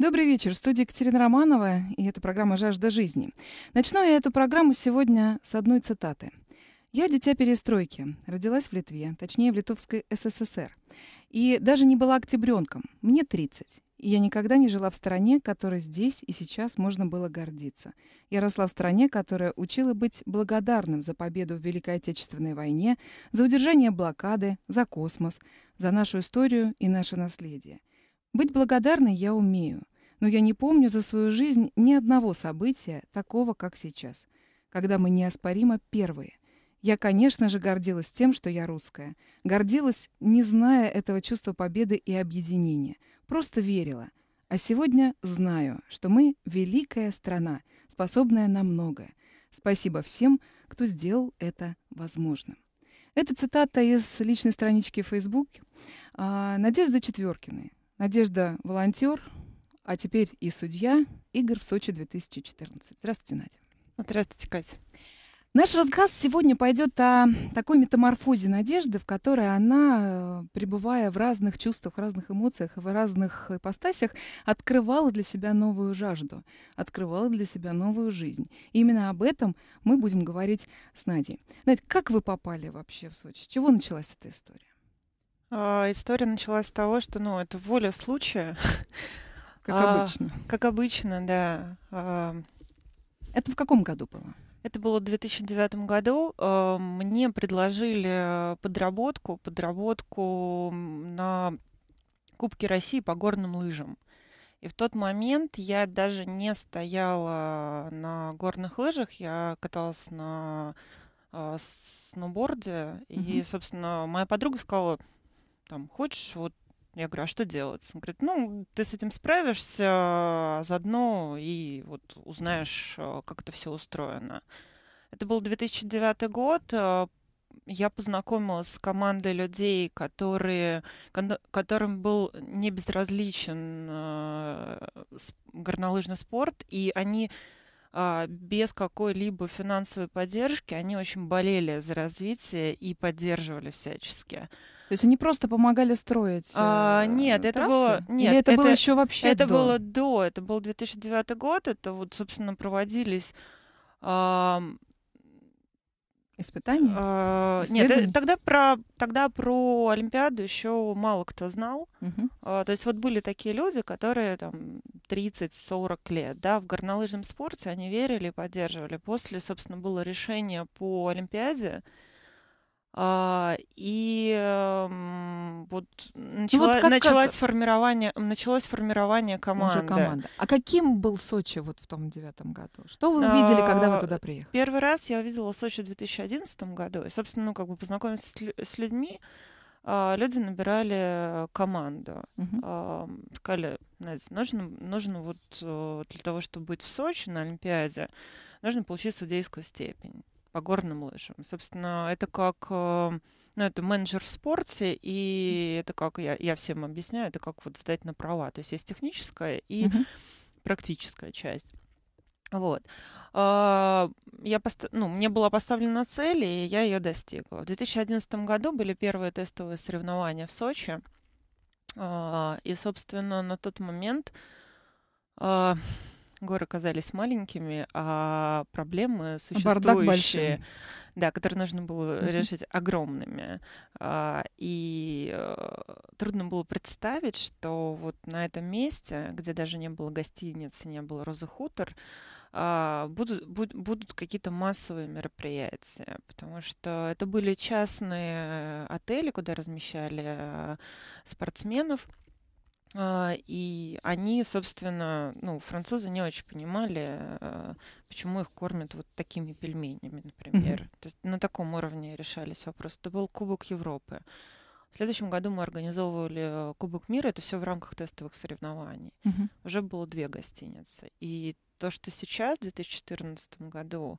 Добрый вечер. В студии Екатерина Романова, и это программа «Жажда жизни». Начну я эту программу сегодня с одной цитаты. «Я дитя перестройки. Родилась в Литве, точнее, в Литовской СССР. И даже не была октябренком. Мне 30. И я никогда не жила в стране, которой здесь и сейчас можно было гордиться. Я росла в стране, которая учила быть благодарным за победу в Великой Отечественной войне, за удержание блокады, за космос, за нашу историю и наше наследие. Быть благодарной я умею но я не помню за свою жизнь ни одного события, такого, как сейчас, когда мы неоспоримо первые. Я, конечно же, гордилась тем, что я русская. Гордилась, не зная этого чувства победы и объединения. Просто верила. А сегодня знаю, что мы — великая страна, способная на многое. Спасибо всем, кто сделал это возможным. Это цитата из личной странички Facebook а, Надежда Четверкиной. Надежда – волонтер, а теперь и судья игр в Сочи 2014. Здравствуйте, Надя. Здравствуйте, Катя. Наш рассказ сегодня пойдет о такой метаморфозе надежды, в которой она, э, пребывая в разных чувствах, в разных эмоциях, в разных ипостасях, открывала для себя новую жажду, открывала для себя новую жизнь. И именно об этом мы будем говорить с Надей. Надя, как вы попали вообще в Сочи? С чего началась эта история? А, история началась с того, что ну, это воля случая. Как а, обычно. Как обычно, да. А, это в каком году было? Это было в 2009 году. Мне предложили подработку, подработку на Кубке России по горным лыжам. И в тот момент я даже не стояла на горных лыжах, я каталась на э, сноуборде. Mm-hmm. И, собственно, моя подруга сказала, там, хочешь, вот я говорю, а что делать? Он говорит, ну, ты с этим справишься а заодно и вот узнаешь, э, как это все устроено. Это был 2009 год. Э, я познакомилась с командой людей, которые, которым был не безразличен э, горнолыжный спорт, и они а, без какой-либо финансовой поддержки, они очень болели за развитие и поддерживали всячески. То есть они просто помогали строить? А, э, нет, трассу? это было... Нет, Или это, это было еще вообще Это до? было до, это был 2009 год, это вот, собственно, проводились... А, Испытания? А, нет, э, тогда про, тогда про Олимпиаду еще мало кто знал. Угу. А, то есть вот были такие люди, которые там 30-40 лет да, в горнолыжном спорте, они верили и поддерживали. После, собственно, было решение по Олимпиаде, а, и эм, ну, вот, начала, ну вот как, началось, как... Формирование, началось формирование команды. Уже команда. А каким был Сочи вот в том девятом году? Что вы увидели, а, когда вы а, туда приехали? Первый раз я увидела Сочи в 2011 году. И, собственно, ну, как бы познакомиться с, людьми, а, люди набирали команду. Угу. сказали, знаете, нужно, нужно вот э, для того, чтобы быть в Сочи на Олимпиаде, нужно получить судейскую степень по горным лыжам. Собственно, это как, э, ну, это менеджер в спорте, и это как, я, я всем объясняю, это как вот сдать на права. То есть есть техническая и uh-huh. практическая часть. Вот. А, я пост... ну, мне была поставлена цель, и я ее достигла. В 2011 году были первые тестовые соревнования в Сочи. А, и, собственно, на тот момент а, горы казались маленькими, а проблемы а существующие, да, которые нужно было mm-hmm. решить огромными. А, и э, трудно было представить, что вот на этом месте, где даже не было гостиницы, не было Роза Хутор, а, будут, будут какие-то массовые мероприятия, потому что это были частные э, отели, куда размещали э, спортсменов. А, и они, собственно, ну, французы не очень понимали, а, почему их кормят вот такими пельменями, например. Mm-hmm. То есть на таком уровне решались вопросы. Это был Кубок Европы. В следующем году мы организовывали Кубок мира, это все в рамках тестовых соревнований. Mm-hmm. Уже было две гостиницы. И то, что сейчас, в 2014 году,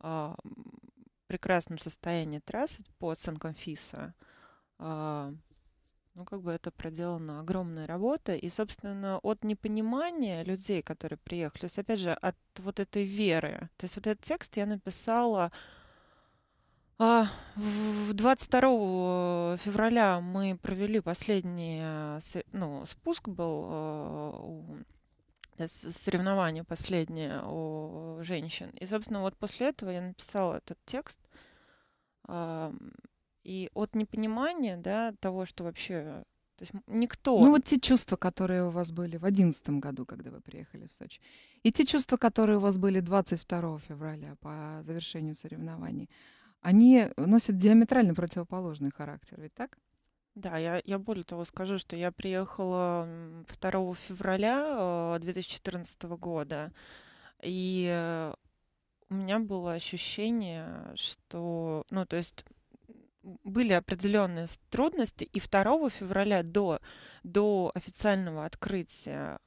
в а, прекрасном состоянии трассы по Сан-Конфисо, ну, как бы это проделана огромная работа. И, собственно, от непонимания людей, которые приехали, то есть, опять же, от вот этой веры. То есть вот этот текст я написала а, 22 февраля мы провели последний ну, спуск был а, соревнование последнее у женщин. И, собственно, вот после этого я написала этот текст и от непонимания, да, того, что вообще то есть никто. Ну вот те чувства, которые у вас были в одиннадцатом году, когда вы приехали в Сочи, и те чувства, которые у вас были 22 февраля по завершению соревнований, они носят диаметрально противоположный характер, ведь так? Да, я, я более того скажу, что я приехала 2 февраля 2014 э, года, и э, у меня было ощущение, что, ну, то есть были определенные трудности, и 2 февраля до, до официального открытия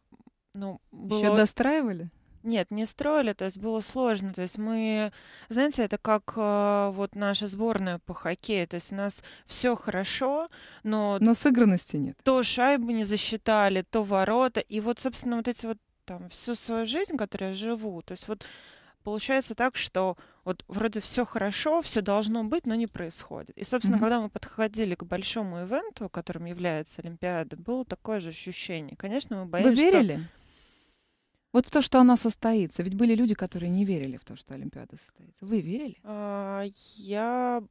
ну, было... Еще достраивали? Нет, не строили, то есть было сложно. То есть мы, знаете, это как э, вот наша сборная по хоккею. То есть у нас все хорошо, но... Но сыгранности нет. То шайбу не засчитали, то ворота. И вот, собственно, вот эти вот там всю свою жизнь, которую я живу, то есть вот получается так, что вот вроде все хорошо, все должно быть, но не происходит. И, собственно, mm-hmm. когда мы подходили к большому ивенту, которым является Олимпиада, было такое же ощущение. Конечно, мы боимся. Вы верили? Что... Вот в то, что она состоится. Ведь были люди, которые не верили в то, что Олимпиада состоится. Вы верили? А, я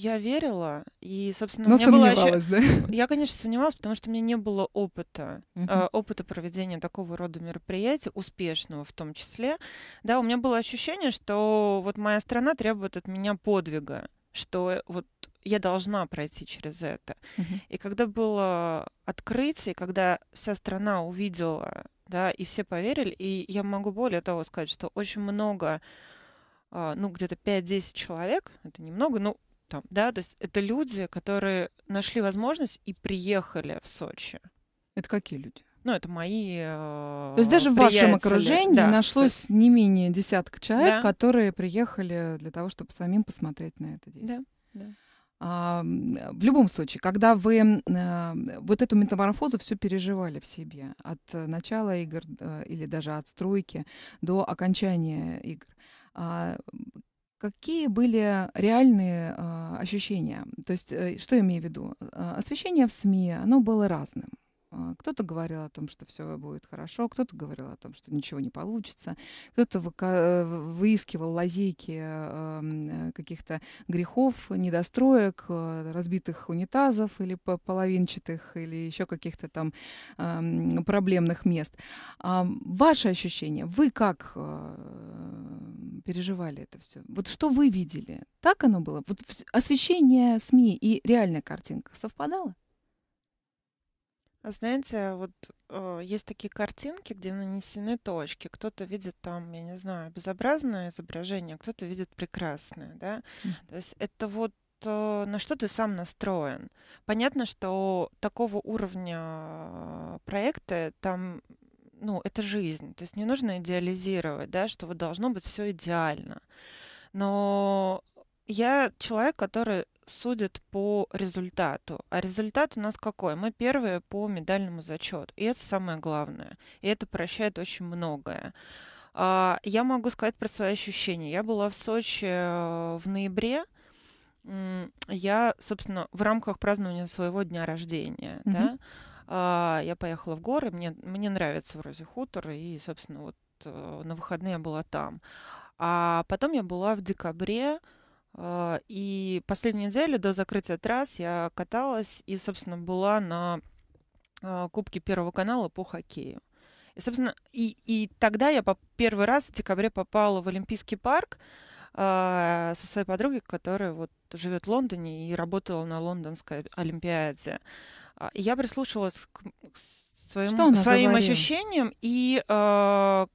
я верила, и, собственно, Но у меня было еще... да? Я, конечно, сомневалась, потому что у меня не было опыта, uh-huh. опыта проведения такого рода мероприятий, успешного в том числе. Да, у меня было ощущение, что вот моя страна требует от меня подвига, что вот я должна пройти через это. Uh-huh. И когда было открытие, когда вся страна увидела, да, и все поверили, и я могу более того сказать, что очень много а, ну, где-то 5-10 человек, это немного, ну, там, да, то есть это люди, которые нашли возможность и приехали в Сочи. Это какие люди? Ну, это мои. Э, то есть даже в вашем окружении да, нашлось есть... не менее десятка человек, да. которые приехали для того, чтобы самим посмотреть на это действие. Да, да. А, в любом случае, когда вы а, вот эту метаморфозу все переживали в себе, от начала игр а, или даже от стройки до окончания игр, а, Какие были реальные э, ощущения? То есть, э, что я имею в виду? Э, освещение в СМИ, оно было разным. А, кто-то говорил о том, что все будет хорошо, кто-то говорил о том, что ничего не получится, кто-то э, выискивал лазейки эм, э, каких-то грехов, недостроек, э, разбитых унитазов или половинчатых, или еще каких-то там эм, проблемных мест. А, ваши ощущения, вы как переживали это все? Вот что вы видели? Так оно было? Вот освещение СМИ и реальная картинка совпадала? А знаете, вот э, есть такие картинки, где нанесены точки. Кто-то видит там, я не знаю, безобразное изображение, а кто-то видит прекрасное, да. Mm. То есть это вот э, на что ты сам настроен. Понятно, что такого уровня э, проекта там ну, это жизнь. То есть не нужно идеализировать, да, что вот должно быть все идеально. Но я человек, который судят по результату. А результат у нас какой? Мы первые по медальному зачету. И это самое главное. И это прощает очень многое. А, я могу сказать про свои ощущения. Я была в Сочи э, в ноябре. Я, собственно, в рамках празднования своего дня рождения, mm-hmm. да, а, я поехала в горы, мне, мне нравится вроде хутор, и, собственно, вот э, на выходные я была там. А потом я была в декабре а, и последнюю неделю до закрытия трасс я каталась и, собственно, была на а, Кубке Первого канала по хоккею. И, собственно, и, и тогда я по первый раз в декабре попала в Олимпийский парк а, со своей подругой, которая вот живет в Лондоне и работала на лондонской Олимпиаде. И я прислушивалась к, к своим, своим ощущениям и к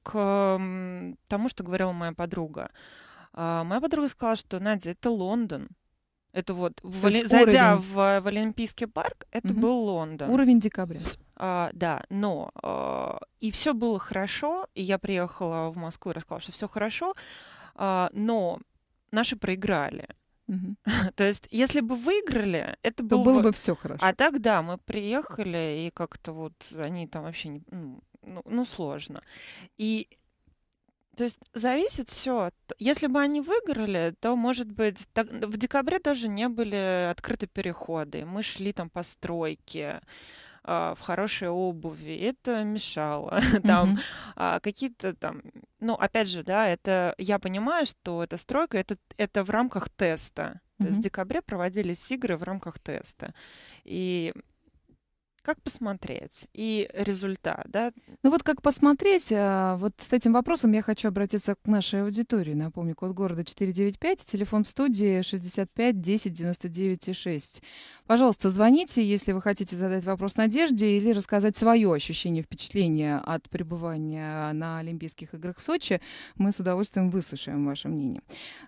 тому, что говорила моя подруга. А моя подруга сказала, что, Надя, это Лондон. Это вот, в, зайдя в, в Олимпийский парк, это угу. был Лондон. Уровень декабря. А, да, но а, и все было хорошо, и я приехала в Москву и рассказала, что все хорошо, а, но наши проиграли. Угу. То есть, если бы выиграли, это было, то было бы... бы все хорошо. А так да, мы приехали и как-то вот они там вообще не... ну, ну, ну сложно. И то есть зависит все. Если бы они выиграли, то, может быть, так, в декабре даже не были открыты переходы. Мы шли там по стройке а, в хорошей обуви. Это мешало. Там mm-hmm. какие-то там... Ну, опять же, да, это... Я понимаю, что эта стройка, это, это в рамках теста. То mm-hmm. есть в декабре проводились игры в рамках теста. И как посмотреть и результат, да? Ну вот как посмотреть, а, вот с этим вопросом я хочу обратиться к нашей аудитории. Напомню, код города 495, телефон в студии 65 10 99 6. Пожалуйста, звоните, если вы хотите задать вопрос Надежде или рассказать свое ощущение, впечатление от пребывания на Олимпийских играх в Сочи. Мы с удовольствием выслушаем ваше мнение.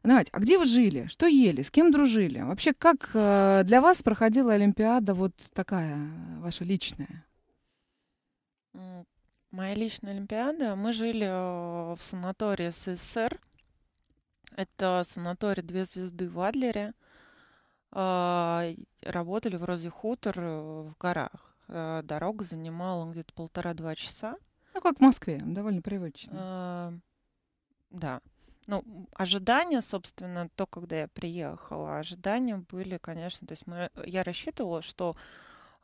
Надь, а где вы жили? Что ели? С кем дружили? Вообще, как э, для вас проходила Олимпиада вот такая ваша личная? Моя личная Олимпиада. Мы жили э, в санатории СССР. Это санаторий «Две звезды» в Адлере – а, работали в Розе Хутор э, в горах. Э, дорога занимала где-то полтора-два часа. Ну, как в Москве, довольно привычно. А, да. Ну, ожидания, собственно, то, когда я приехала, ожидания были, конечно, то есть мы, я рассчитывала, что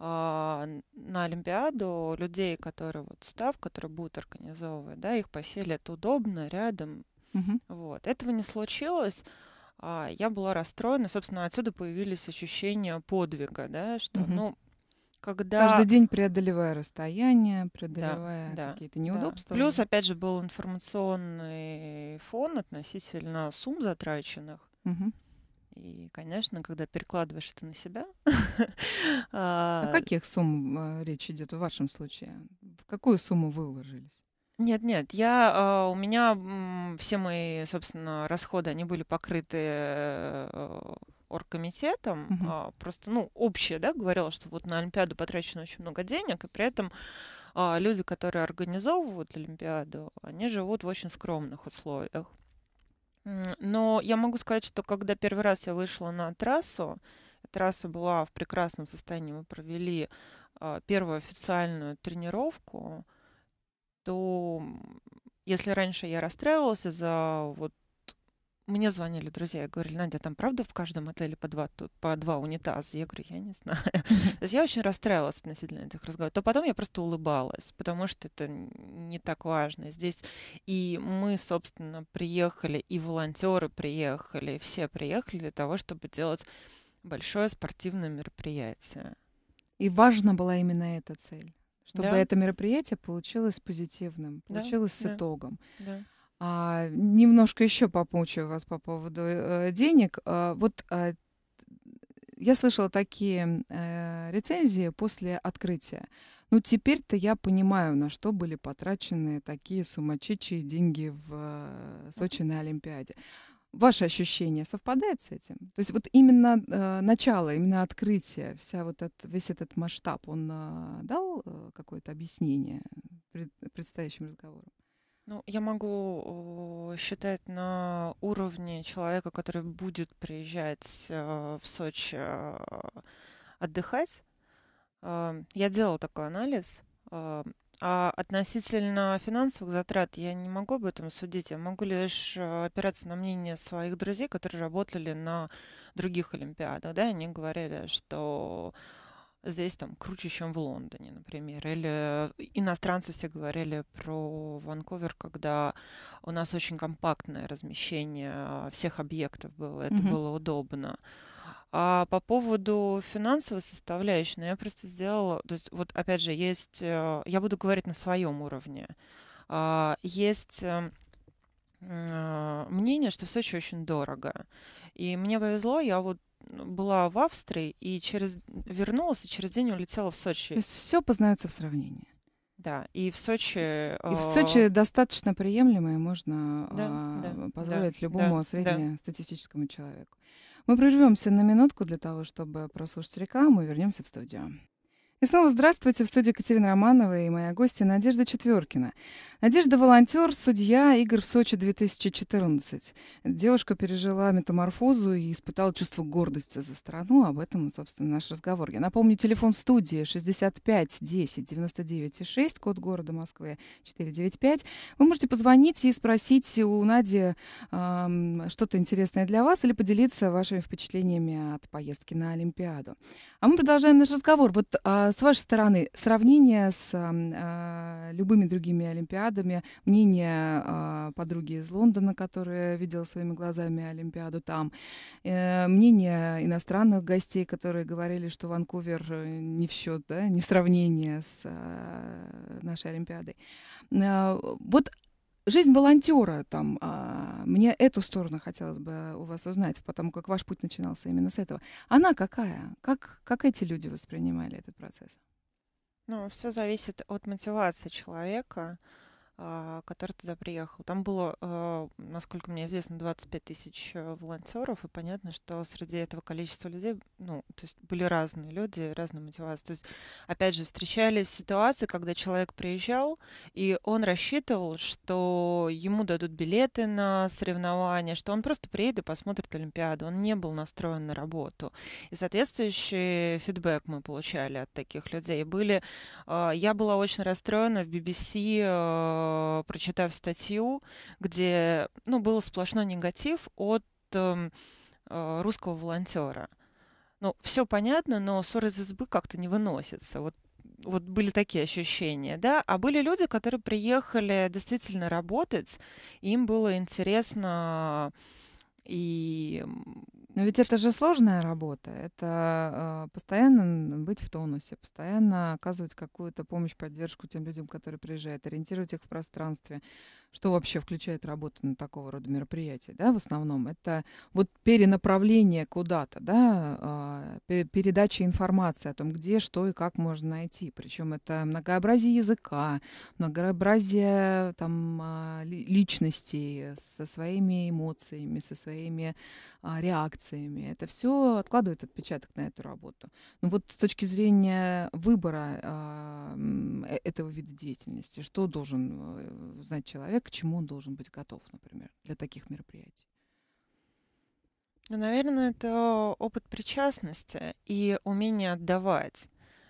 а, на Олимпиаду людей, которые вот став, которые будут организовывать, да, их поселят удобно, рядом. Угу. Вот. Этого не случилось. А, я была расстроена. Собственно, отсюда появились ощущения подвига, да, что, угу. ну, когда... Каждый день преодолевая расстояние, преодолевая да, какие-то да, неудобства. Да. Плюс, опять же, был информационный фон относительно сумм затраченных. Угу. И, конечно, когда перекладываешь это на себя. О а, каких сумм э, речь идет в вашем случае? В какую сумму вы уложились? Нет, нет, я, э, у меня все мои, собственно, расходы, они были покрыты э, э, оргкомитетом, Мгм. А, просто, ну, общее, да, говорила, что вот на Олимпиаду потрачено очень много денег, и при этом а, люди, которые организовывают Олимпиаду, они живут в очень скромных условиях. Но я могу сказать, что когда первый раз я вышла на трассу, трасса была в прекрасном состоянии, мы провели а, первую официальную тренировку, то если раньше я расстраивалась за вот мне звонили друзья говорили, Надя, а там правда в каждом отеле по два, по два унитаза? Я говорю, я не знаю. То есть я очень расстраивалась относительно этих разговоров. То потом я просто улыбалась, потому что это не так важно. Здесь и мы, собственно, приехали, и волонтеры приехали, все приехали для того, чтобы делать большое спортивное мероприятие. И важна была именно эта цель чтобы да. это мероприятие получилось позитивным, получилось да, с итогом. Да. А, немножко еще попучу вас по поводу э, денег. А, вот а, я слышала такие э, рецензии после открытия. Ну, теперь-то я понимаю, на что были потрачены такие сумасшедшие деньги в э, Сочи на Олимпиаде. Ваши ощущения совпадают с этим? То есть вот именно э, начало, именно открытие, вся вот этот, весь этот масштаб, он э, дал э, какое-то объяснение пред, предстоящим разговором? Ну, я могу считать на уровне человека, который будет приезжать э, в Сочи э, отдыхать. Э, я делала такой анализ э, а относительно финансовых затрат я не могу об этом судить. Я могу лишь э, опираться на мнение своих друзей, которые работали на других Олимпиадах. Да? Они говорили, что здесь там круче, чем в Лондоне, например. Или иностранцы все говорили про Ванковер, когда у нас очень компактное размещение всех объектов было. Это mm-hmm. было удобно. А по поводу финансовой составляющей, ну, я просто сделала, то есть, вот опять же, есть, э, я буду говорить на своем уровне, а, есть эм, а, мнение, что в Сочи очень дорого. И мне повезло, я вот ну, была в Австрии и через вернулась и через день улетела в Сочи. То есть все познается в сравнении. Да, и в Сочи... И в э, Сочи достаточно приемлемо, и можно да, э, да, позволить да, любому да, среднестатистическому да. человеку. Мы прервемся на минутку для того, чтобы прослушать рекламу и вернемся в студию. И снова здравствуйте. В студии Екатерина Романова и моя гостья Надежда Четверкина. Надежда – волонтер, судья игр в Сочи 2014. Девушка пережила метаморфозу и испытала чувство гордости за страну. Об этом, собственно, наш разговор. Я напомню, телефон студии 65 10 99 6, код города Москвы 495. Вы можете позвонить и спросить у Нади э, что-то интересное для вас или поделиться вашими впечатлениями от поездки на Олимпиаду. А мы продолжаем наш разговор. Вот а, с вашей стороны, сравнение с э, любыми другими Олимпиадами, мнение э, подруги из Лондона, которая видела своими глазами Олимпиаду там, э, мнение иностранных гостей, которые говорили, что Ванкувер э, не в счет, да, не в сравнении с э, нашей Олимпиадой. Э, вот Жизнь волонтера там, а, мне эту сторону хотелось бы у вас узнать, потому как ваш путь начинался именно с этого. Она какая? Как, как эти люди воспринимали этот процесс? Ну, все зависит от мотивации человека. А, который туда приехал. Там было, а, насколько мне известно, 25 тысяч э, волонтеров, и понятно, что среди этого количества людей, ну, то есть были разные люди, разные мотивации. То есть, опять же, встречались ситуации, когда человек приезжал, и он рассчитывал, что ему дадут билеты на соревнования, что он просто приедет и посмотрит Олимпиаду. Он не был настроен на работу. И соответствующий фидбэк мы получали от таких людей. Были, а, я была очень расстроена в BBC Э, прочитав статью, где ну, был сплошной негатив от эм, э, русского волонтера. Ну, все понятно, но ссоры из избы как-то не выносятся. Вот вот были такие ощущения, да, а были люди, которые приехали действительно работать, им было интересно и но ведь это же сложная работа. Это э, постоянно быть в тонусе, постоянно оказывать какую-то помощь, поддержку тем людям, которые приезжают, ориентировать их в пространстве, что вообще включает работа на такого рода мероприятия, да, в основном, это вот перенаправление куда-то, да, а, передача информации о том, где, что и как можно найти. Причем это многообразие языка, многообразие там а, личностей со своими эмоциями, со своими а, реакциями. Это все откладывает отпечаток на эту работу. Но вот с точки зрения выбора э, этого вида деятельности, что должен э, знать человек, человек, к чему он должен быть готов, например, для таких мероприятий? Ну, наверное, это опыт причастности и умение отдавать.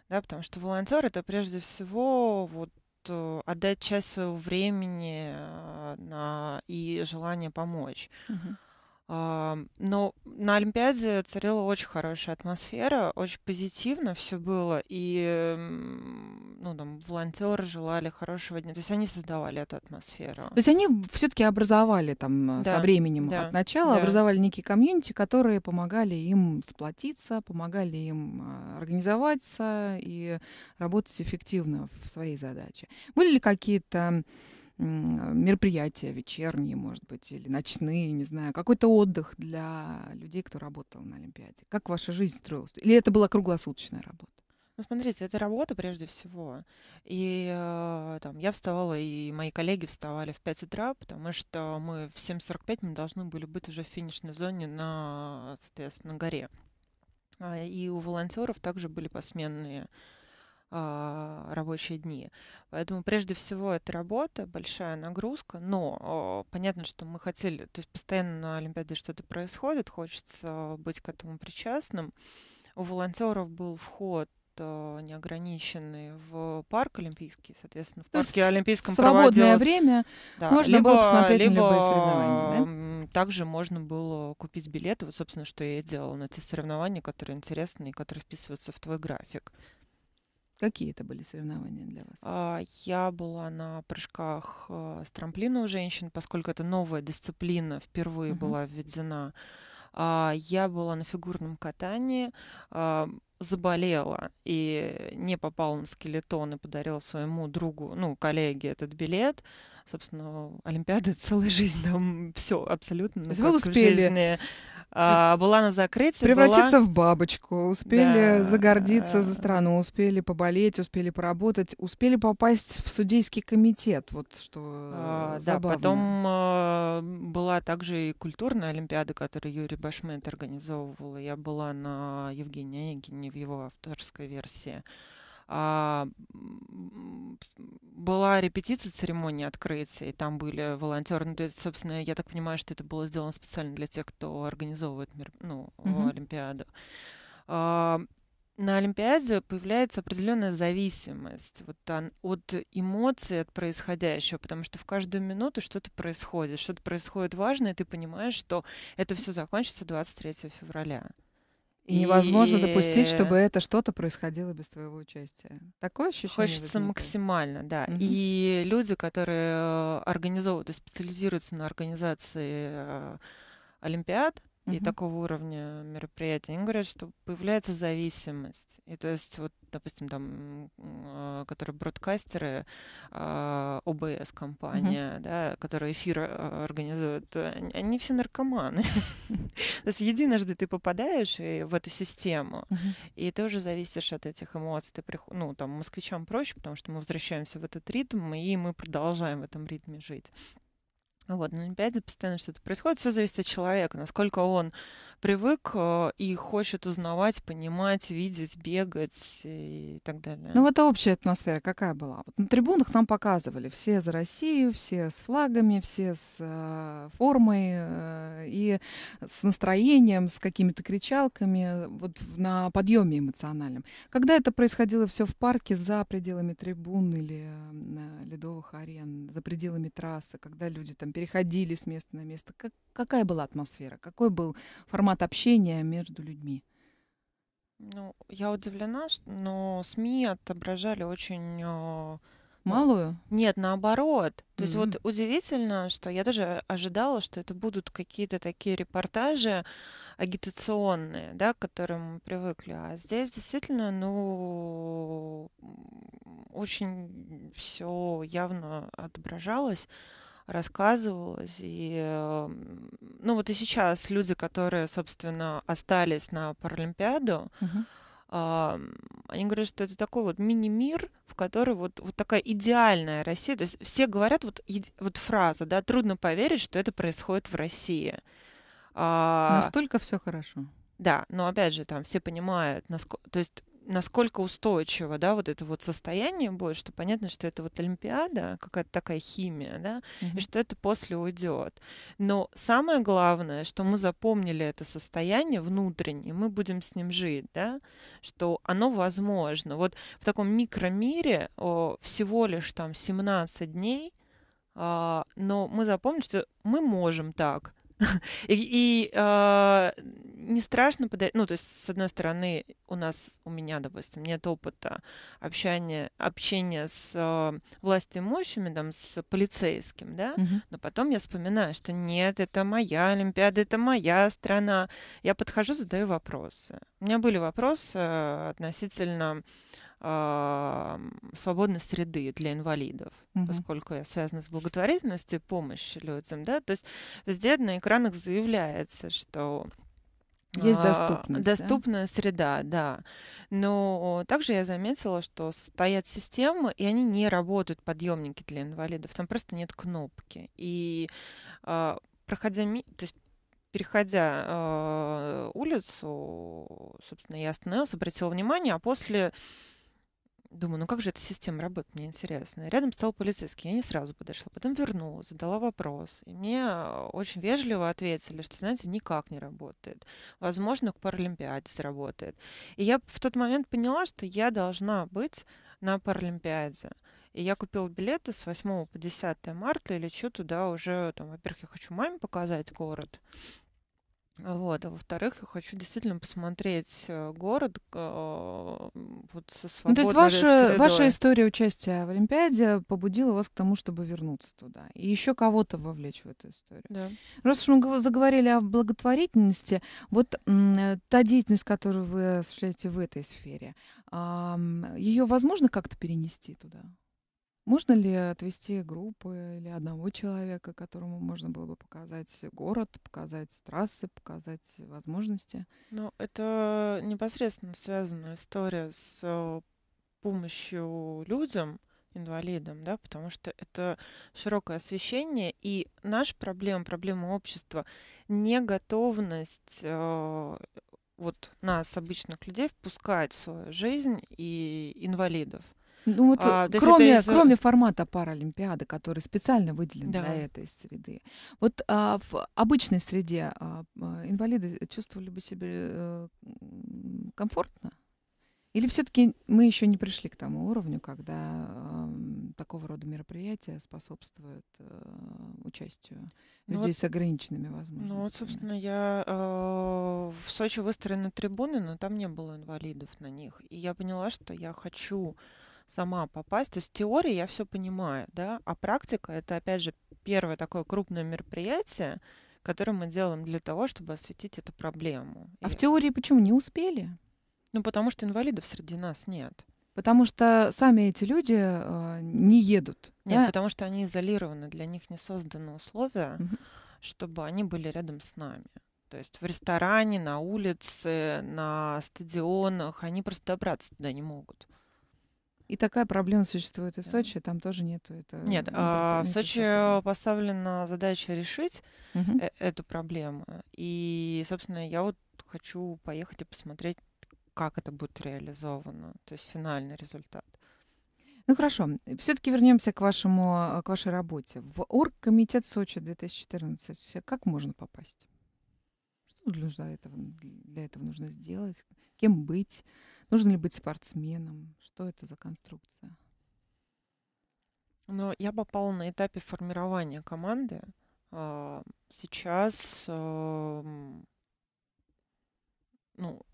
Да, потому что волонтер это прежде всего вот э, отдать часть своего времени э, на, и желание помочь. Uh-huh. А, но на Олимпиаде царила очень хорошая атмосфера, очень позитивно все было, и ну, там, волонтеры желали хорошего дня. То есть они создавали эту атмосферу. То есть они все-таки образовали там э, да, со временем да, от начала, да. образовали некие комьюнити, которые помогали им сплотиться, помогали им а, организоваться и работать эффективно в своей задаче. Были ли какие-то мероприятия вечерние, может быть, или ночные, не знаю, какой-то отдых для людей, кто работал на Олимпиаде? Как ваша жизнь строилась? Или это была круглосуточная работа? Ну, смотрите, это работа прежде всего. И э, там, я вставала, и мои коллеги вставали в 5 утра, потому что мы в 7.45 мы должны были быть уже в финишной зоне на, соответственно, горе. А, и у волонтеров также были посменные а, рабочие дни. Поэтому прежде всего это работа, большая нагрузка, но а, понятно, что мы хотели, то есть постоянно на Олимпиаде что-то происходит, хочется быть к этому причастным. У волонтеров был вход а, неограниченный в парк олимпийский, соответственно, в То парке олимпийском свободное время да, можно либо, было посмотреть либо, на любые соревнования. Да? Также можно было купить билеты, вот собственно, что я и делала на те соревнования, которые интересны и которые вписываются в твой график. Какие это были соревнования для вас? А, я была на прыжках э, с трамплина у женщин, поскольку это новая дисциплина, впервые uh-huh. была введена. А, я была на фигурном катании, а, заболела и не попала на скелетон и подарила своему другу, ну, коллеге этот билет собственно, Олимпиады целая жизнь, там все абсолютно. Ну, вы успели. жизни. А, была на закрытии. Превратиться была... в бабочку, успели да. загордиться за э, страну, успели поболеть, успели поработать, успели попасть в судейский комитет, вот что а, Да, потом а, была также и культурная олимпиада, которую Юрий Башмет организовывал. Я была на Евгении Онегине в его авторской версии. А, была репетиция церемонии открытия, и там были волонтеры. Ну, то есть, собственно, я так понимаю, что это было сделано специально для тех, кто организовывает ну, mm-hmm. Олимпиаду. А, на Олимпиаде появляется определенная зависимость вот, от эмоций, от происходящего, потому что в каждую минуту что-то происходит, что-то происходит важное, и ты понимаешь, что это все закончится 23 февраля. И, и невозможно допустить, чтобы это что-то происходило без твоего участия. Такое ощущение. Хочется возникает? максимально, да. Угу. И люди, которые э, организовывают и специализируются на организации э, олимпиад, и такого уровня мероприятий. Они говорят, что появляется зависимость. И то есть, вот, допустим, там, а, которые бродкастеры, а, ОБС-компания, угу. да, которые эфир а, организуют, они все наркоманы. То есть единожды ты попадаешь в эту систему, и ты уже зависишь от этих эмоций. Ты приход... Ну, там, москвичам проще, потому что мы возвращаемся в этот ритм, и мы продолжаем в этом ритме жить. Вот, на Олимпиаде постоянно что-то происходит. Все зависит от человека, насколько он привык э, и хочет узнавать, понимать, видеть, бегать и так далее. Ну вот общая атмосфера какая была? Вот на трибунах нам показывали все за Россию, все с флагами, все с э, формой э, и с настроением, с какими-то кричалками, вот на подъеме эмоциональном. Когда это происходило все в парке за пределами трибун или э, ледовых арен, за пределами трассы, когда люди там переходили с места на место? Как, какая была атмосфера? Какой был формат общения между людьми? Ну, я удивлена, но СМИ отображали очень э, ну, Малую? Нет, наоборот. Mm-hmm. То есть вот удивительно, что я даже ожидала, что это будут какие-то такие репортажи агитационные, да, к которым мы привыкли. А здесь действительно, ну, очень все явно отображалось рассказывалось. И, эм, ну вот и сейчас люди, которые, собственно, остались на Паралимпиаду, они говорят, что это такой вот мини-мир, в который вот, вот такая идеальная Россия. То есть все говорят, вот, вот фраза, да, трудно поверить, что это происходит в России. А Настолько все хорошо. Да, но опять же, там все понимают, насколько... То есть насколько устойчиво, да, вот это вот состояние будет, что понятно, что это вот Олимпиада, какая-то такая химия, да, mm-hmm. и что это после уйдет. Но самое главное, что мы запомнили это состояние внутреннее, мы будем с ним жить, да, что оно возможно. Вот в таком микромире о, всего лишь там 17 дней, а, но мы запомним, что мы можем так, и, и э, не страшно подарить. Ну, то есть, с одной стороны, у нас, у меня, допустим, нет опыта общения, общения с э, а, властью имущими, там, с полицейским, да, угу. но потом я вспоминаю, что нет, это моя Олимпиада, это моя страна. Я подхожу, задаю вопросы. У меня были вопросы а, относительно а, свободной среды для инвалидов, угу. поскольку я связана с благотворительностью и помощью людям, да, то есть везде на экранах заявляется, что есть а, доступность. Доступная да? среда, да. Но э, также я заметила, что стоят системы, и они не работают, подъемники для инвалидов. Там просто нет кнопки. И а, проходя, то есть переходя а, улицу, собственно, я остановилась, обратила внимание, а после Думаю, ну как же эта система работает, мне интересно. И рядом стоял полицейский, я не сразу подошла. Потом вернулась, задала вопрос. И мне а, очень вежливо ответили, что, знаете, никак не работает. Возможно, к Паралимпиаде сработает. И я в тот момент поняла, что я должна быть на Паралимпиаде. И я купила билеты с 8 по 10 марта и лечу туда уже, там, во-первых, я хочу маме показать город, вот, а во-вторых, я хочу действительно посмотреть э, город э, вот со свободной ну, То есть ваша, средой. ваша история участия в Олимпиаде побудила вас к тому, чтобы вернуться туда и еще кого-то вовлечь в эту историю. Да. Раз уж мы заговорили о благотворительности, вот э, та деятельность, которую вы осуществляете в этой сфере, ее возможно как-то перенести туда? Можно ли отвести группы или одного человека, которому можно было бы показать город, показать трассы, показать возможности? Ну, это непосредственно связанная история с э, помощью людям, инвалидам, да, потому что это широкое освещение, и наша проблема, проблема общества, неготовность э, вот нас, обычных людей, впускать в свою жизнь и инвалидов – ну, вот, а, кроме, из... Э, кроме формата Паралимпиады, который специально выделен да. для этой среды. Вот а, в обычной среде а, а инвалиды чувствовали бы себя а, комфортно? Или все-таки мы еще не пришли к тому уровню, когда э, такого рода мероприятия способствуют э, участию ну людей вот, с ограниченными возможностями? Ну вот, собственно, я э, в Сочи выстроены трибуны, но там не было инвалидов на них. И я поняла, что я хочу э, сама попасть. То есть теория я все понимаю, да, а практика это, опять же, первое такое крупное мероприятие, которое мы делаем для того, чтобы осветить эту проблему. А И... в теории почему не успели? Ну, потому что инвалидов среди нас нет. Потому что сами эти люди э, не едут. Нет, да? потому что они изолированы, для них не созданы условия, угу. чтобы они были рядом с нами. То есть в ресторане, на улице, на стадионах они просто добраться туда не могут. И такая проблема существует и в Сочи, там тоже нету это. Нет, а в Сочи честно. поставлена задача решить угу. Э эту проблему. И, собственно, я вот хочу поехать и посмотреть, как это будет реализовано, то есть финальный результат. Ну хорошо, все-таки вернемся к вашему э, к вашей работе. В Оргкомитет Сочи 2014 как можно попасть? Что для этого, для этого нужно сделать? Кем быть? Нужно ли быть спортсменом? Что это за конструкция? Но я попала на этапе формирования команды. А, сейчас, ну,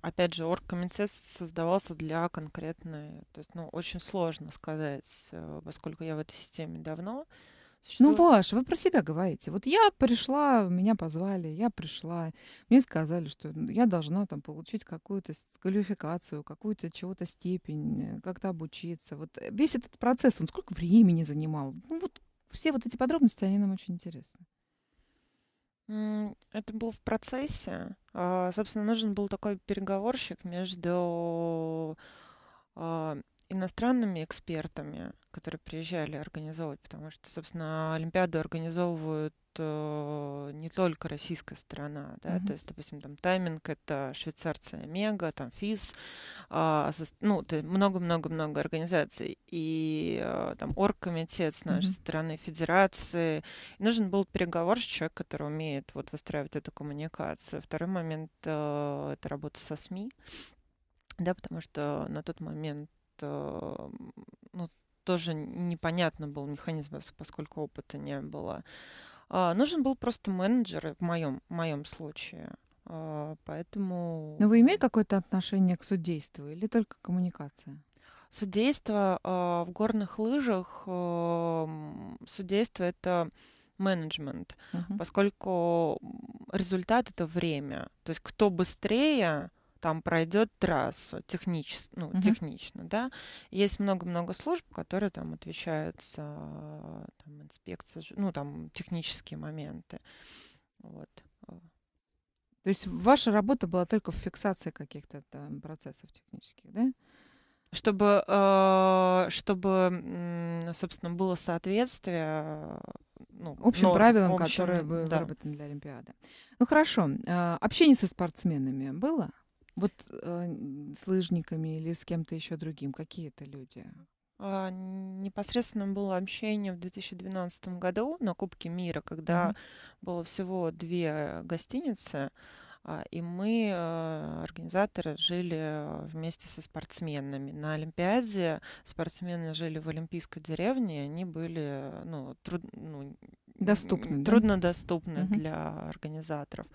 опять же, оргкомитет создавался для конкретной, то есть, ну, очень сложно сказать, поскольку э, я в этой системе давно, что... Ну, Паш, вы про себя говорите. Вот я пришла, меня позвали, я пришла. Мне сказали, что ну, я должна там получить какую-то квалификацию, какую-то чего-то степень, э, как-то обучиться. Вот э, весь этот процесс, он сколько времени занимал? Ну, вот все вот эти подробности, они нам очень интересны. Это был в процессе. А, собственно, нужен был такой переговорщик между а, иностранными экспертами, которые приезжали организовывать, потому что, собственно, Олимпиаду организовывают э, не только российская сторона, да, mm-hmm. то есть, допустим, там тайминг это швейцарцы Мега, там ФИС, а, э, ну, много-много-много организаций, и э, там оргкомитет с нашей mm-hmm. стороны, федерации. И нужен был переговорщик, человек, который умеет вот выстраивать эту коммуникацию. Второй момент э, это работа со СМИ, да, потому что на тот момент ну, тоже непонятно был механизм, поскольку опыта не было. А, нужен был просто менеджер в моем, в моем случае. А, поэтому... Но вы имеете какое-то отношение к судейству или только коммуникация? Судейство а, в горных лыжах, а, судейство это менеджмент, uh-huh. поскольку результат это время. То есть кто быстрее, там пройдет трассу технически, ну, угу. технично, да. Есть много-много служб, которые там отвечают за там, инспекцию, ну, там технические моменты. Вот. То есть ваша работа была только в фиксации каких-то там процессов технических, да? Чтобы, э, чтобы, собственно, было соответствие ну, общим норм, правилам, общим, которые да. выработаны для Олимпиады. Ну хорошо. Э, общение со спортсменами было? Вот э, с лыжниками или с кем-то еще другим, какие это люди? А, непосредственно было общение в 2012 году на Кубке мира, когда mm-hmm. было всего две гостиницы, а, и мы, э, организаторы, жили э, вместе со спортсменами. На Олимпиаде спортсмены жили в Олимпийской деревне, они были ну, труд, ну, доступны, труднодоступны да? для организаторов.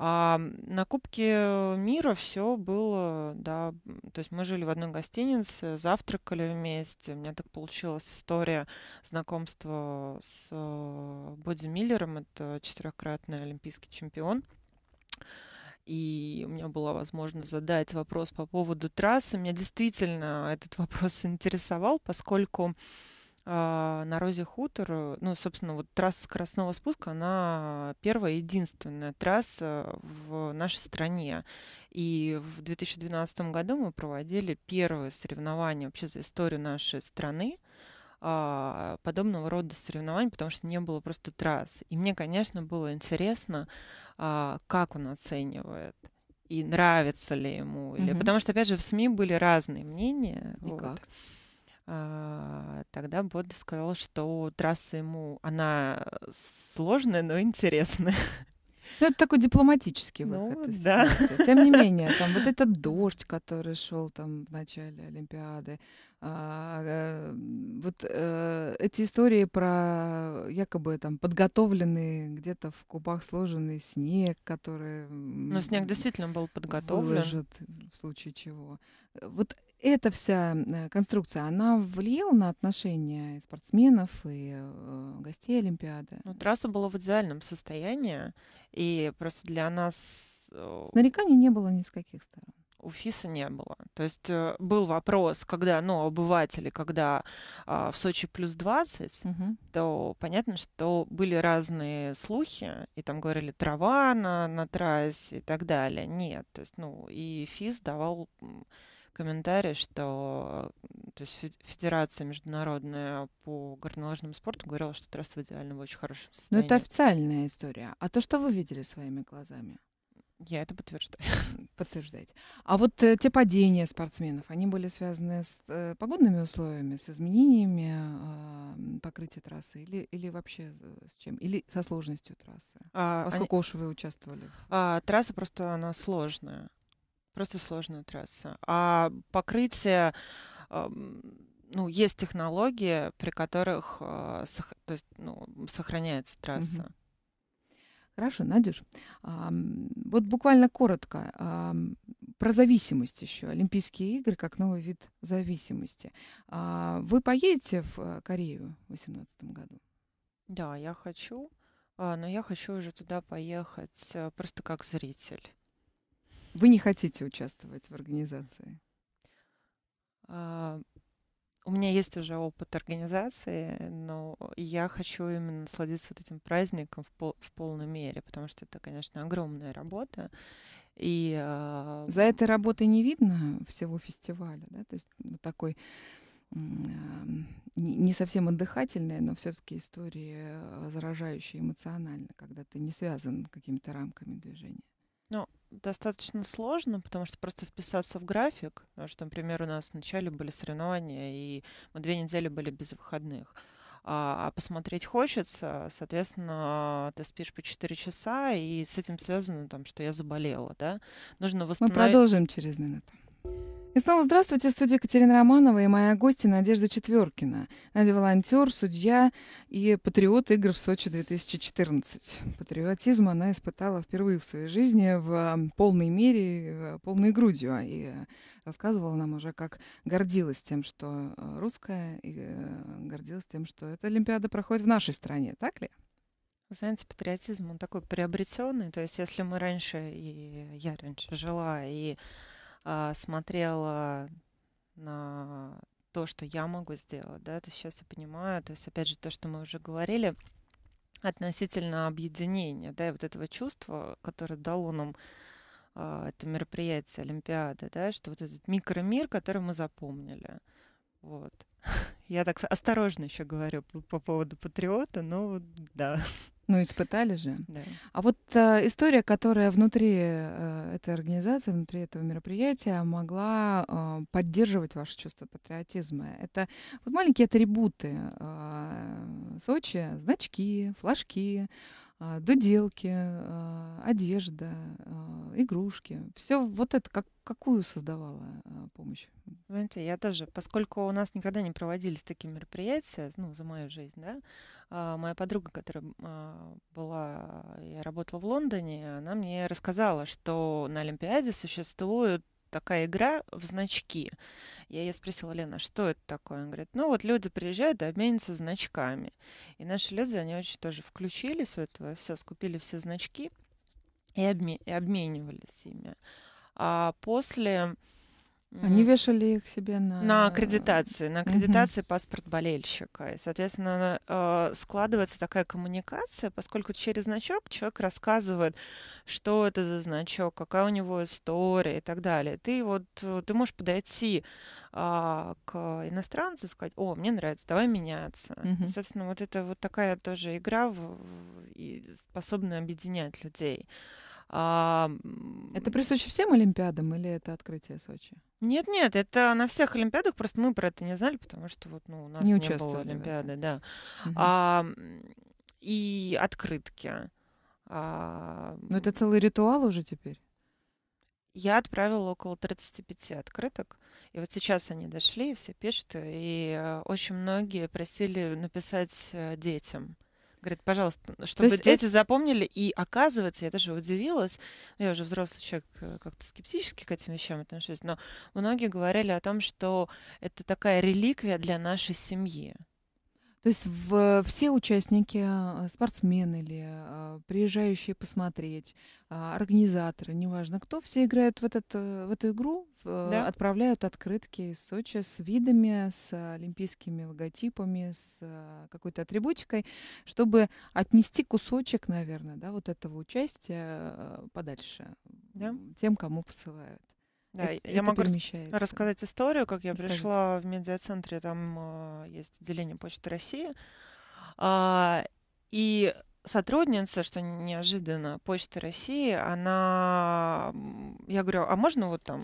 А на Кубке мира все было, да, то есть мы жили в одной гостинице, завтракали вместе. У меня так получилась история знакомства с э, Боди Миллером, это четырехкратный олимпийский чемпион. И у меня была возможность задать вопрос по поводу трассы. Меня действительно этот вопрос интересовал, поскольку а, на Розе Хутор, э, ну, собственно, вот трасса скоростного спуска, она первая единственная трасса в нашей стране. И в 2012 году мы проводили первые соревнования вообще за историю нашей страны а, подобного рода соревнований, потому что не было просто трасс. И мне, конечно, было интересно, а, как он оценивает и нравится ли ему. Или... Угу. Потому что, опять же, в СМИ были разные мнения. И вот. как? А, тогда Бодли сказал, что трасса ему, она сложная, но интересная. Ну, это такой дипломатический ну выход. Ну, да. Тем не менее, там вот этот дождь, который шел там в начале Олимпиады, а, э, вот а, эти истории про якобы там подготовленный где-то в кубах сложенный снег, который... Ну, снег действительно был подготовлен. Выложит в случае чего. Э, вот эта вся э, конструкция, она влияла на отношения спортсменов и э, гостей Олимпиады? Ну, трасса была в идеальном состоянии, и просто для нас... Э, Нареканий не было ни с каких сторон у ФИСа не было. То есть э, был вопрос, когда, ну, обыватели, когда а, в Сочи плюс 20, угу. то понятно, что были разные слухи, и там говорили трава на, на трассе и так далее. Нет, то есть, ну, и ФИС давал комментарий, что то есть Федерация международная по горнолыжному спорту говорила, что трасса в идеальном, в очень хорошем ну, состоянии. Но это официальная история. А то, что вы видели своими глазами? Я это подтверждаю. Подтверждаете. А вот э, те падения спортсменов, они были связаны с э, погодными условиями, с изменениями э, покрытия трассы или, или вообще э, с чем? Или со сложностью трассы? А, Поскольку они... уж вы участвовали. А, трасса просто, она сложная. Просто сложная трасса. А покрытие... Э, ну, есть технологии, при которых э, сох... то есть, ну, сохраняется трасса. Угу. Хорошо, Надюш. А, вот буквально коротко а, про зависимость еще. Олимпийские игры как новый вид зависимости. А, вы поедете в э, Корею в 2018 году? Да, я хочу, а, но я хочу уже туда поехать э, просто как зритель. Вы не хотите участвовать в организации? А, у меня есть уже опыт организации, но я хочу именно насладиться вот этим праздником в, пол, в полной мере, потому что это, конечно, огромная работа. И, э... За этой работой не видно всего фестиваля, да? То есть вот ну, такой а, не совсем отдыхательная, но все-таки история а, заражающие эмоционально, когда ты не связан какими-то рамками движения достаточно сложно, потому что просто вписаться в график, потому что, например, у нас вначале были соревнования, и мы две недели были без выходных. А, а посмотреть хочется, соответственно, ты спишь по 4 часа, и с этим связано, там, что я заболела, да? Нужно восстановить... Мы продолжим через минуту. И снова здравствуйте, в студии Екатерина Романова и моя гостья Надежда Четверкина. Надя волонтер, судья и патриот игр в Сочи 2014. Патриотизм она испытала впервые в своей жизни в полной мере, полной грудью. И рассказывала нам уже, как гордилась тем, что э, русская, и э, гордилась тем, что эта Олимпиада проходит в нашей стране, так ли? Знаете, патриотизм, он такой приобретенный. То есть, если мы раньше, и я раньше жила, и а, смотрела на то, что я могу сделать, да, это сейчас я понимаю, то есть, опять же, то, что мы уже говорили относительно объединения, да, и вот этого чувства, которое дало нам а, это мероприятие Олимпиада, да, что вот этот микромир, который мы запомнили, вот. Я так осторожно еще говорю по, по поводу патриота, но да. Ну, испытали же. Да. А вот э, история, которая внутри э, этой организации, внутри этого мероприятия могла э, поддерживать ваше чувство патриотизма, это вот маленькие атрибуты э, Сочи, значки, флажки, а, доделки, а, одежда, а, игрушки. Все вот это, как, какую создавала помощь? Знаете, я тоже, поскольку у нас никогда не проводились такие мероприятия, ну, за мою жизнь, да, моя подруга, которая была, я работала в Лондоне, она мне рассказала, что на Олимпиаде существуют такая игра в значки. Я ее спросила, Лена, а что это такое? Она говорит, ну вот люди приезжают и обменятся значками. И наши люди, они очень тоже включились в это все, скупили все значки и, обме- и обменивались ими. А после они вешали их себе на... На аккредитации, на аккредитации угу. паспорт болельщика. И, соответственно, э, складывается такая коммуникация, поскольку через значок человек рассказывает, что это за значок, какая у него история и так далее. Ты вот, ты можешь подойти а, к иностранцу и сказать, о, мне нравится, давай меняться. Угу. И, собственно, вот это вот такая тоже игра, способная объединять людей. А... Это присуще всем Олимпиадам или это открытие Сочи? Нет, нет, это на всех Олимпиадах, просто мы про это не знали, потому что вот ну, у нас не, не было Олимпиады, да. Угу. А, и открытки. А... Ну, это целый ритуал уже теперь. Я отправила около 35 открыток. И вот сейчас они дошли, все пишут. И э, очень многие просили написать э, детям. Говорит, пожалуйста, чтобы дети это... запомнили. И оказывается, я даже удивилась, ну, я уже взрослый человек, э, как-то скептически к этим вещам отношусь, но многие говорили о том, что это такая реликвия для нашей семьи. То есть в, все участники, а, спортсмены или а, приезжающие посмотреть, а, организаторы, неважно кто, все играют в, этот, э, в эту игру, Да. отправляют открытки из Сочи с видами, с олимпийскими логотипами, с какой-то атрибутикой, чтобы отнести кусочек, наверное, да, вот этого участия э, подальше Да. тем, кому посылают. Да, это, я это могу рассказать историю, как я Расскажите. пришла в медиацентре, там а, есть отделение Почты России. А, и сотрудница, что неожиданно, Почты России, она... Я говорю, а можно вот там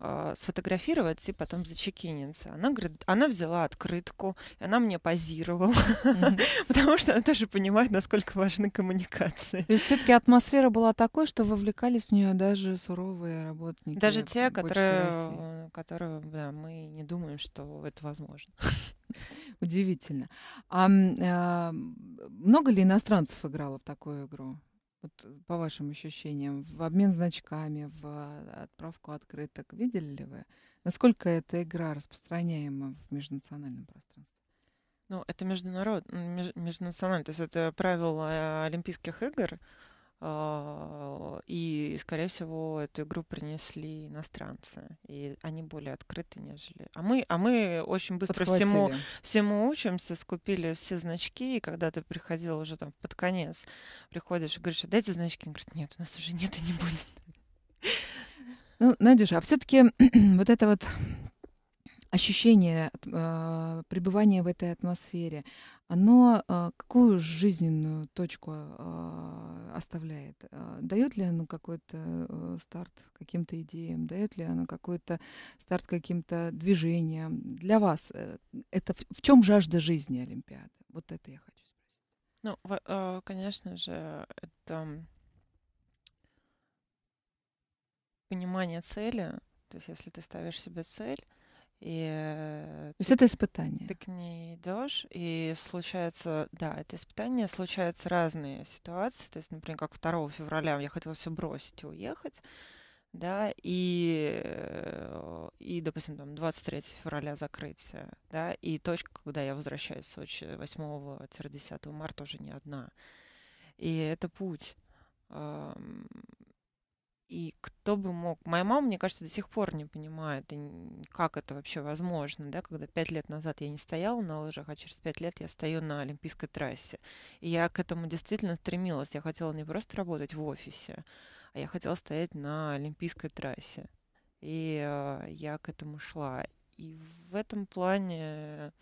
а, сфотографировать и потом зачекиниться. Она говорит, она взяла открытку, и она мне позировала, потому что она даже понимает, насколько важны коммуникации. То есть все-таки атмосфера была такой, что вовлекались в нее даже суровые работники. Даже те, которые, э, которые да, мы не думаем, что это возможно. Удивительно. А много ли иностранцев играло в такую игру? вот э, по вашим ощущениям, в обмен значками, в а, отправку открыток, видели ли вы, насколько эта игра распространяема в межнациональном пространстве? Ну, это международ, меж, межнационально, то есть это правила э, Олимпийских игр, а, и, скорее всего, эту игру принесли иностранцы. И они более открыты, нежели... А мы, а мы очень быстро Подхватили. всему, всему учимся, скупили все значки. И когда ты приходил уже там под конец, приходишь и говоришь, «А дайте значки. Он говорит, нет, у нас уже нет и не будет. Ну, Надюша, а все-таки вот это вот ощущение э, пребывания в этой атмосфере, оно а, э, какую жизненную точку а, оставляет? А, дает ли оно какой-то э, старт каким-то идеям? Дает ли оно какой-то старт каким-то движениям? Для вас э, это в, в чем жажда жизни Олимпиады? Вот это я хочу спросить. Ну, а, конечно же, это понимание цели. То есть, если ты ставишь себе цель, и э, То есть это испытание. Ты к ней идешь, и случается, да, это испытание, случаются разные ситуации. То есть, например, как 2 февраля я хотела все бросить и уехать, да, и, э, и, допустим, там 23 февраля закрытие, э, да, и точка, когда я возвращаюсь в Сочи 8-10 марта уже не одна. И это путь и кто бы мог... Моя мама, мне кажется, до сих пор не понимает, как это вообще возможно, да, когда пять лет назад я не стояла на лыжах, а через пять лет я стою на Олимпийской трассе. И я к этому действительно стремилась. Я хотела не просто работать в офисе, а я хотела стоять на Олимпийской трассе. И э, я к этому шла. И в этом плане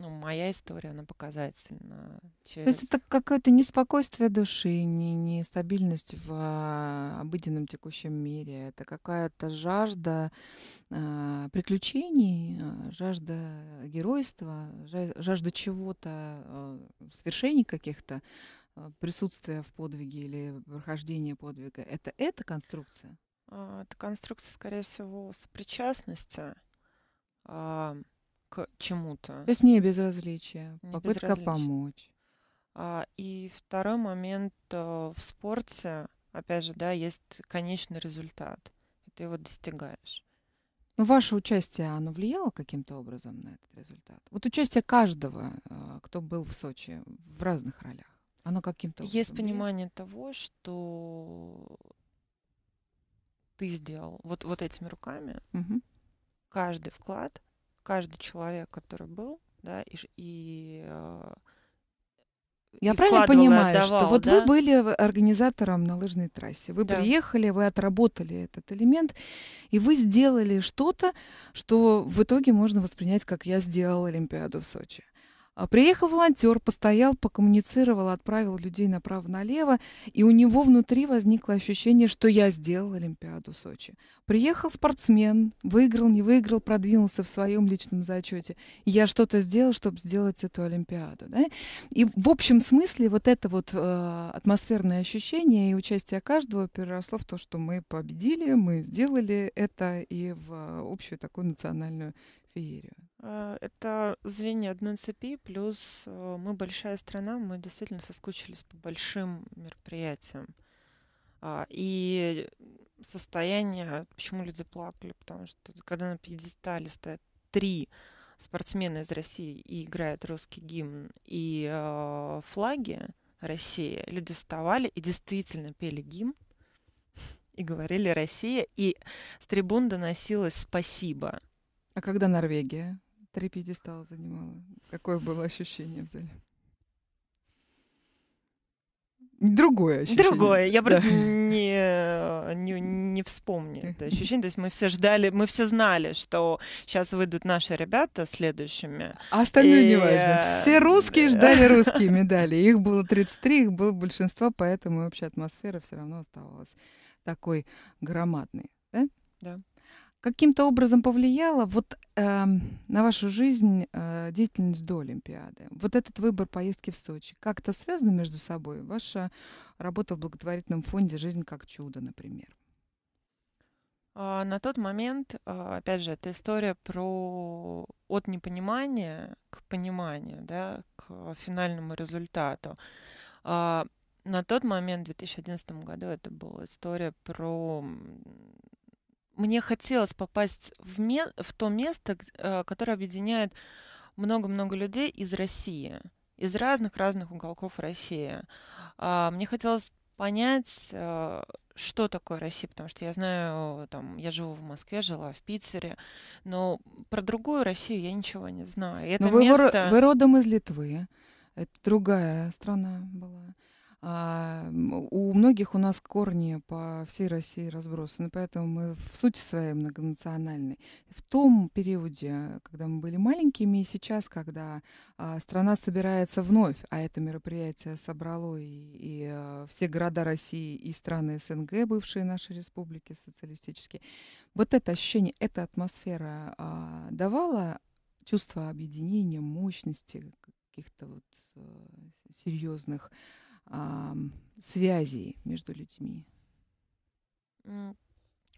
ну, моя история, она показательна. Через... То есть это какое-то неспокойствие души, не, нестабильность в а, обыденном текущем мире. Это какая-то жажда э, приключений, а, жажда геройства, жажда чего-то, э, свершений каких-то, э, присутствия в подвиге или прохождения подвига. Это эта конструкция? Это конструкция, скорее всего, сопричастности к чему-то. То есть не безразличие, не попытка безразличие. помочь. А, и второй момент э, в спорте, опять же, да, есть конечный результат, и ты его достигаешь. Но ваше участие, оно влияло каким-то образом на этот результат? Вот участие каждого, э, кто был в Сочи в разных ролях, оно каким-то образом Есть понимание влияло? того, что ты сделал вот, вот этими руками, угу. каждый вклад каждый человек, который был, да, и, а, и я правильно понимаю, отдавал, что вот да? вы были организатором на лыжной трассе, вы да. приехали, вы отработали этот элемент, и вы сделали что-то, что в итоге можно воспринять, как я сделал Олимпиаду в Сочи. А, приехал волонтер, постоял, покоммуницировал, отправил людей направо-налево, и у него внутри возникло ощущение, что я сделал Олимпиаду Сочи. Приехал спортсмен, выиграл, не выиграл, продвинулся в своем личном зачете. Я что-то сделал, чтобы сделать эту Олимпиаду. Да? И в общем смысле вот это вот э, атмосферное ощущение и участие каждого переросло в то, что мы победили, мы сделали это и в э, общую такую национальную феерию? Э, это звенья одной цепи, плюс э, мы большая страна, мы действительно соскучились по большим мероприятиям. А, и состояние, почему люди плакали, потому что когда на пьедестале стоят три спортсмена из России и играет русский гимн и э, флаги России, люди вставали и действительно пели гимн и говорили «Россия», и с трибун доносилось «Спасибо». А когда Норвегия три пьедестала занимала? Какое было ощущение в зале? Другое ощущение. Другое. Я просто да. не, не, не вспомню это ощущение. То есть мы все ждали, мы все знали, что сейчас выйдут наши ребята следующими. А остальное и... не важно. Э, все русские ждали русские медали. Их было 33, их было большинство, поэтому вообще атмосфера все равно оставалась такой громадной. Да? Да каким-то образом повлияла вот э, на вашу жизнь э, деятельность до Олимпиады? Вот этот выбор поездки в Сочи как-то связан между собой? Ваша работа в благотворительном фонде «Жизнь как чудо», например? А, на тот момент, а, опять же, это история про от непонимания к пониманию, да, к финальному результату. А, на тот момент, в 2011 году, это была история про мне хотелось попасть в, ме в то место, э, которое объединяет много-много людей из России, из разных-разных уголков России. А, мне хотелось понять, э, что такое Россия, потому что я знаю, там, я живу в Москве, жила в Питере, но про другую Россию я ничего не знаю. Ну, это но вы, место... вы родом из Литвы, это другая страна была. А, у многих у нас корни по всей России разбросаны, поэтому мы в сути своей многонациональной. В том периоде, когда мы были маленькими, и сейчас, когда а, страна собирается вновь, а это мероприятие собрало и, и а, все города России, и страны СНГ, бывшие наши республики социалистические, вот это ощущение, эта атмосфера давала чувство объединения, мощности каких-то вот серьезных а, связей между людьми?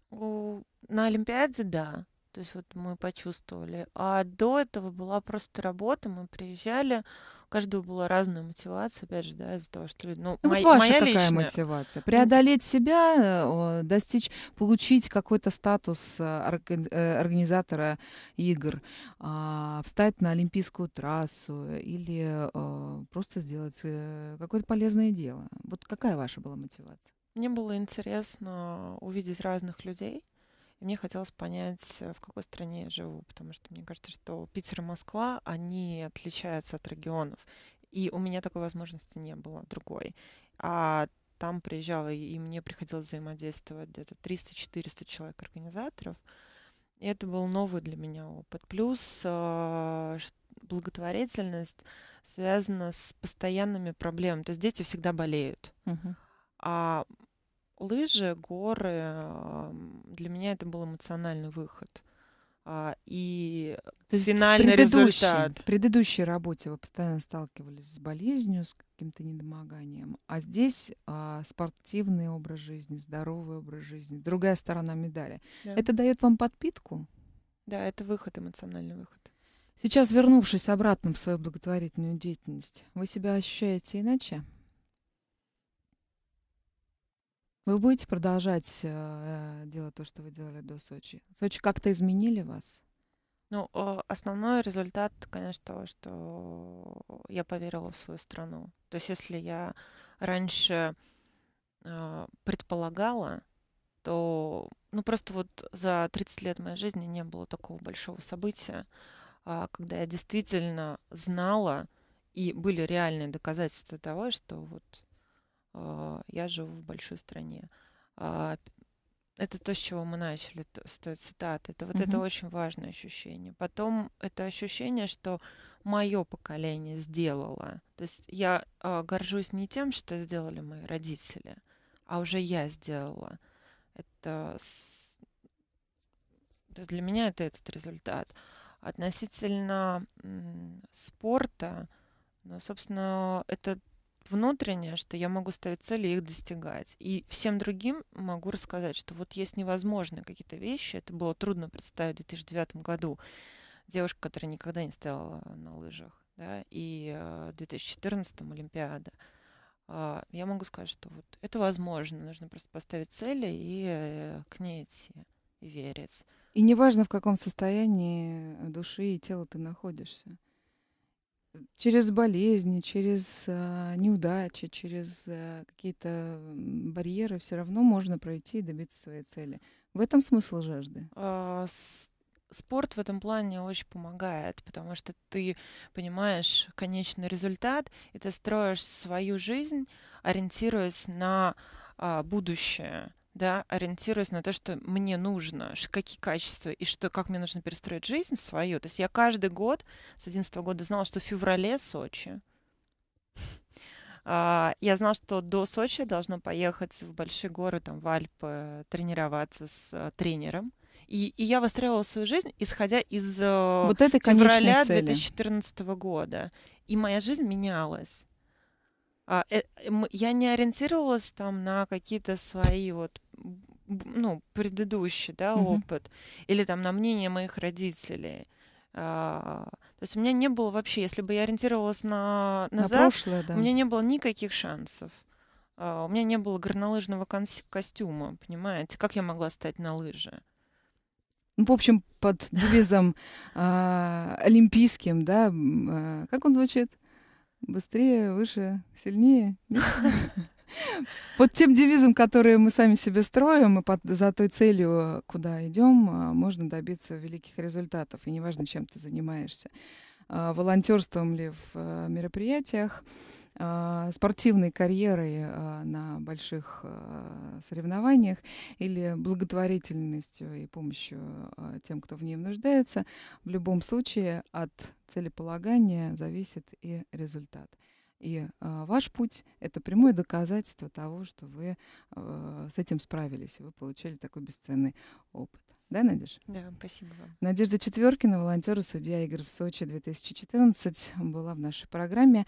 На Олимпиаде, да. То есть вот мы почувствовали. А до этого была просто работа, мы приезжали, у каждого была разная мотивация, опять же, да, из-за того, что... Ну, ну моя, вот ваша моя какая личная... мотивация? Преодолеть себя, э, достичь, получить какой-то статус э, э, организатора игр, а, встать на олимпийскую трассу или просто сделать какое-то полезное дело. Вот какая ваша была мотивация? Мне было интересно увидеть разных людей, и мне хотелось понять, э, в какой стране я живу, потому что мне кажется, что Питер и Москва, они отличаются от регионов. И у меня такой возможности не было другой. А там приезжала, и мне приходилось взаимодействовать где-то 300-400 человек-организаторов. И это был новый для меня опыт. Плюс э, благотворительность связана с постоянными проблемами. То есть дети всегда болеют. Uh-huh. А лыжи, горы, для меня это был эмоциональный выход. А, и То есть финальный в результат. В предыдущей работе вы постоянно сталкивались с болезнью, с каким-то недомоганием, а здесь а, спортивный образ жизни, здоровый образ жизни, другая сторона медали. Да. Это дает вам подпитку? Да, это выход, эмоциональный выход. Сейчас, вернувшись обратно в свою благотворительную деятельность, вы себя ощущаете иначе? Вы будете продолжать э, э, делать то, что вы делали до Сочи? Сочи как-то изменили вас? Ну, основной результат, конечно, того, что я поверила в свою страну. То есть, если я раньше э, предполагала, то, ну, просто вот за 30 лет моей жизни не было такого большого события, э, когда я действительно знала, и были реальные доказательства того, что вот а, я живу в большой стране. А, это то, с чего мы начали, Стоит той Это вот угу. это очень важное ощущение. Потом это ощущение, что мое поколение сделало. То есть я а, горжусь не тем, что сделали мои родители, а уже я сделала. Это с... для меня это этот результат. Относительно спорта, ну, собственно, это внутреннее, что я могу ставить цели и их достигать. И всем другим могу рассказать, что вот есть невозможные какие-то вещи. Это было трудно представить в 2009 году. Девушка, которая никогда не стояла на лыжах. Да, и э, в 2014 Олимпиада. А, я могу сказать, что вот это возможно. Нужно просто поставить цели и э, к ней идти и верить. И неважно, в каком состоянии души и тела ты находишься через болезни, через э, неудачи, через э, какие-то барьеры все равно можно пройти и добиться своей цели. В этом смысл жажды? А, с- спорт в этом плане очень помогает, потому что ты понимаешь конечный результат, и ты строишь свою жизнь, ориентируясь на а, будущее да, ориентируясь на то, что мне нужно, какие качества и что, как мне нужно перестроить жизнь свою. То есть я каждый год с 11 года знала, что в феврале Сочи. А, я знала, что до Сочи я должна поехать в большие горы, там, в Альпы, тренироваться с э, тренером. И, и я выстраивала свою жизнь, исходя из э, вот этой февраля цели. 2014 года. И моя жизнь менялась. А, э, э, я не ориентировалась там на какие-то свои вот ну, предыдущий да, угу. опыт или там на мнение моих родителей. А, то есть у меня не было вообще, если бы я ориентировалась на, назад, на прошлое, да. у меня не было никаких шансов. А, у меня не было горнолыжного костюма, понимаете? Как я могла стать на лыжи? Ну В общем, под девизом а, олимпийским, да, а, как он звучит? быстрее, выше, сильнее. Под тем девизом, который мы сами себе строим, и под, за той целью, куда идем, а, можно добиться великих результатов. И неважно, чем ты занимаешься, а, волонтерством ли в а, мероприятиях, Э, спортивной карьерой э, на больших э, соревнованиях или благотворительностью и помощью тем, кто в ней нуждается, в любом случае от целеполагания зависит и результат. И э, ваш путь — это прямое доказательство того, что вы э, с этим справились, и вы получили такой бесценный опыт. Да, Надежда? Да, спасибо вам. Надежда Четверкина, волонтер и судья игр в Сочи 2014, была в нашей программе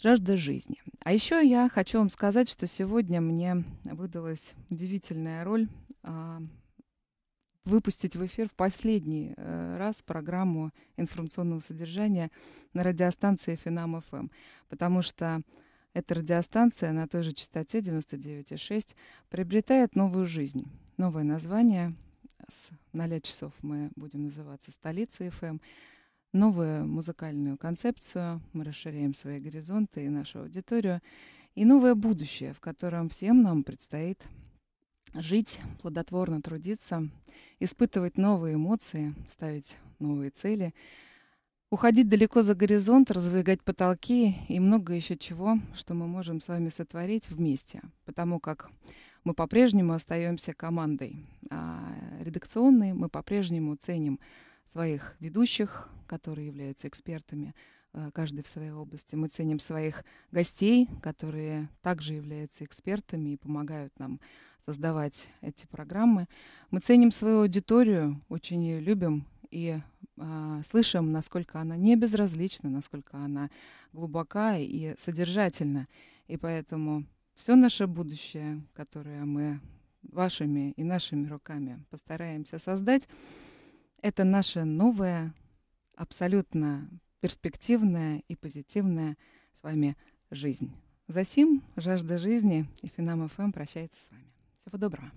«Жажда жизни». А еще я хочу вам сказать, что сегодня мне выдалась удивительная роль а, выпустить в эфир в последний э, раз программу информационного содержания на радиостанции Финам ФМ, потому что эта радиостанция на той же частоте 99,6 приобретает новую жизнь, новое название с 0 часов мы будем называться столицей ФМ». Эм». Новую музыкальную концепцию, мы расширяем свои горизонты и нашу аудиторию, и новое будущее, в котором всем нам предстоит жить, плодотворно трудиться, испытывать новые эмоции, ставить новые цели, уходить далеко за горизонт, раздвигать потолки и много еще чего, что мы можем с вами сотворить вместе, потому как мы по-прежнему остаемся командой а редакционной, мы по-прежнему ценим своих ведущих, которые являются экспертами, а, каждый в своей области. Мы ценим своих гостей, которые также являются экспертами и помогают нам создавать эти программы. Мы ценим свою аудиторию, очень ее любим и э, слышим, насколько она не безразлична, насколько она глубока и содержательна. И поэтому все наше будущее, которое мы вашими и нашими руками постараемся создать, это наше новое, абсолютно перспективная и позитивная с вами жизнь. Засим, жажда жизни и Финам ФМ эм прощается с вами. Всего доброго.